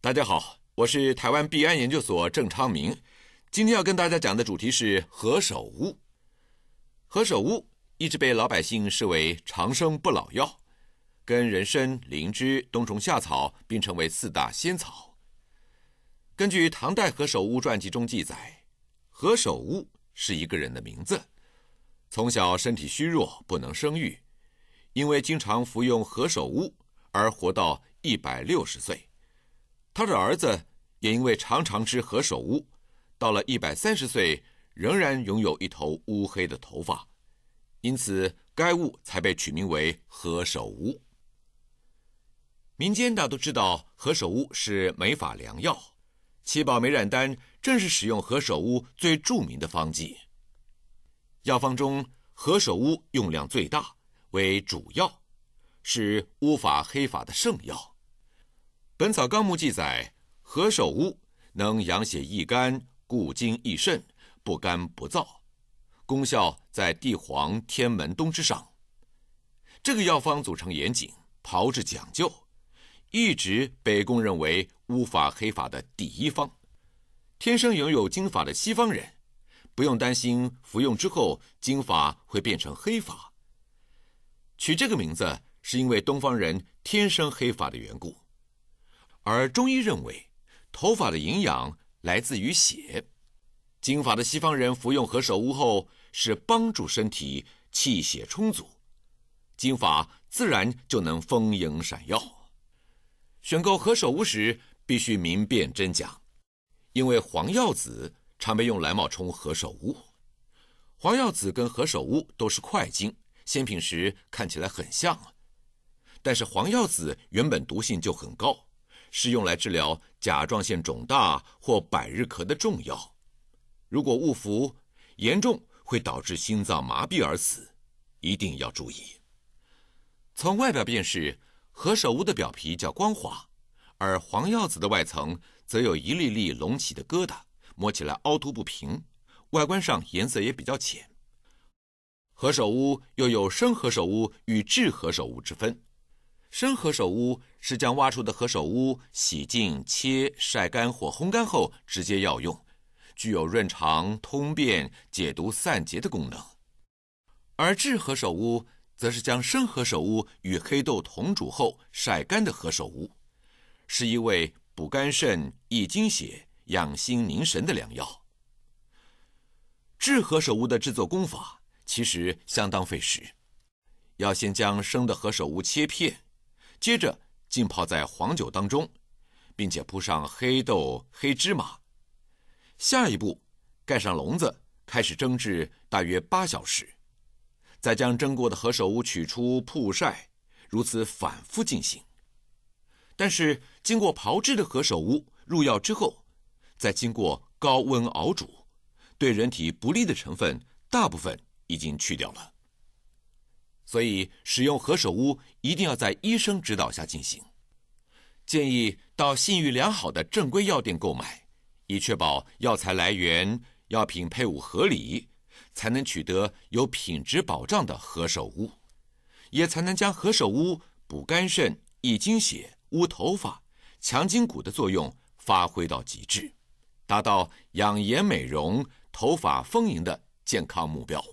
大家好，我是台湾碧安研究所郑昌明。今天要跟大家讲的主题是何首乌。何首乌一直被老百姓视为长生不老药，跟人参、灵芝、冬虫夏草并称为四大仙草。根据唐代何首乌传记中记载，何首乌是一个人的名字。从小身体虚弱，不能生育，因为经常服用何首乌而活到一百六十岁。他的儿子也因为常常吃何首乌，到了一百三十岁仍然拥有一头乌黑的头发，因此该物才被取名为何首乌。民间大都知道何首乌是美法良药。七宝梅染丹正是使用何首乌最著名的方剂。药方中何首乌用量最大，为主药，是乌发黑发的圣药。《本草纲目》记载，何首乌能养血益肝，固精益肾，不干不燥，功效在地黄、天门冬之上。这个药方组成严谨，炮制讲究。一直被公认为乌发黑发的第一方，天生拥有金发的西方人，不用担心服用之后金发会变成黑发。取这个名字是因为东方人天生黑发的缘故，而中医认为，头发的营养来自于血，金发的西方人服用何首乌后是帮助身体气血充足，金发自然就能丰盈闪耀。选购何首乌时，必须明辨真假，因为黄药子常被用来冒充何首乌。黄药子跟何首乌都是块茎，鲜品时看起来很像。但是黄药子原本毒性就很高，是用来治疗甲状腺肿大或百日咳的重要。如果误服严重，会导致心脏麻痹而死，一定要注意。从外表辨识。何首乌的表皮较光滑，而黄药子的外层则有一粒粒隆起的疙瘩，摸起来凹凸不平，外观上颜色也比较浅。何首乌又有生何首乌与制何首乌之分，生何首乌是将挖出的何首乌洗净、切、晒干或烘干后直接药用，具有润肠通便、解毒散结的功能，而制何首乌。则是将生何首乌与黑豆同煮后晒干的何首乌，是一味补肝肾、益精血、养心宁神的良药。制何首乌的制作工法其实相当费时，要先将生的何首乌切片，接着浸泡在黄酒当中，并且铺上黑豆、黑芝麻，下一步盖上笼子开始蒸制，大约八小时。再将蒸过的何首乌取出曝晒，如此反复进行。但是，经过炮制的何首乌入药之后，再经过高温熬煮，对人体不利的成分大部分已经去掉了。所以，使用何首乌一定要在医生指导下进行，建议到信誉良好的正规药店购买，以确保药材来源、药品配伍合理。才能取得有品质保障的何首乌，也才能将何首乌补肝肾、益精血、乌头发、强筋骨的作用发挥到极致，达到养颜美容、头发丰盈的健康目标。